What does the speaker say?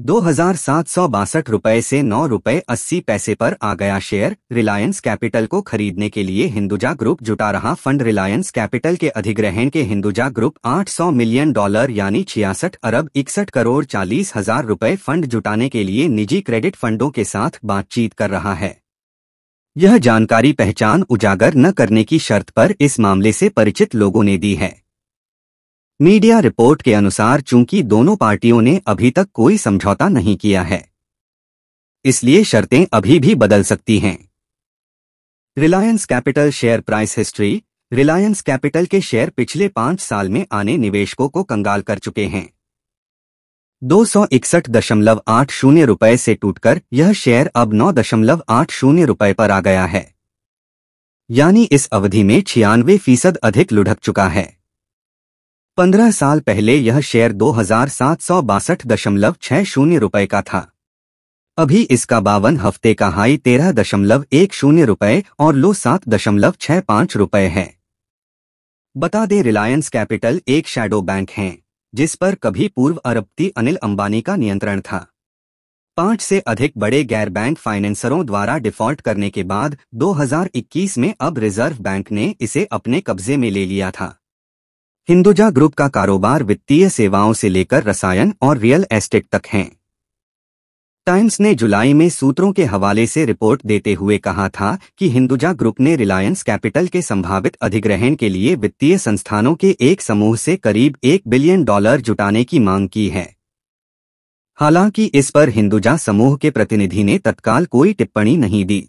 दो हजार सात सौ बासठ रुपए से नौ रुपए अस्सी पैसे पर आ गया शेयर रिलायंस कैपिटल को खरीदने के लिए हिंदुजा ग्रुप जुटा रहा फंड रिलायंस कैपिटल के अधिग्रहण के हिंदुजा ग्रुप 800 मिलियन डॉलर यानी छियासठ अरब इकसठ करोड़ चालीस हजार रुपए फंड जुटाने के लिए निजी क्रेडिट फंडों के साथ बातचीत कर रहा है यह जानकारी पहचान उजागर न करने की शर्त पर इस मामले से परिचित लोगों ने दी है मीडिया रिपोर्ट के अनुसार चूंकि दोनों पार्टियों ने अभी तक कोई समझौता नहीं किया है इसलिए शर्तें अभी भी बदल सकती हैं Reliance Capital share price history Reliance Capital के शेयर पिछले पांच साल में आने निवेशकों को कंगाल कर चुके हैं दो सौ इकसठ दशमलव आठ शून्य रुपये से टूटकर यह शेयर अब नौ दशमलव आठ शून्य रुपये पर आ गया है यानी इस अवधि में छियानवे फीसद अधिक लुढ़क चुका है पंद्रह साल पहले यह शेयर दो हजार सात सौ बासठ दशमलव छह शून्य रुपये का था अभी इसका बावन हफ्ते का हाई तेरह दशमलव एक शून्य रुपये और लो सात दशमलव छह पाँच रुपये है बता दें रिलायंस कैपिटल एक शैडो बैंक है जिस पर कभी पूर्व अरबती अनिल अंबानी का नियंत्रण था पांच से अधिक बड़े गैर बैंक फाइनेंसरों द्वारा डिफॉल्ट करने के बाद 2021 में अब रिजर्व बैंक ने इसे अपने कब्जे में ले लिया था हिंदुजा ग्रुप का कारोबार वित्तीय सेवाओं से लेकर रसायन और रियल एस्टेट तक हैं टाइम्स ने जुलाई में सूत्रों के हवाले से रिपोर्ट देते हुए कहा था कि हिंदुजा ग्रुप ने रिलायंस कैपिटल के संभावित अधिग्रहण के लिए वित्तीय संस्थानों के एक समूह से करीब एक बिलियन डॉलर जुटाने की मांग की है हालांकि इस पर हिंदुजा समूह के प्रतिनिधि ने तत्काल कोई टिप्पणी नहीं दी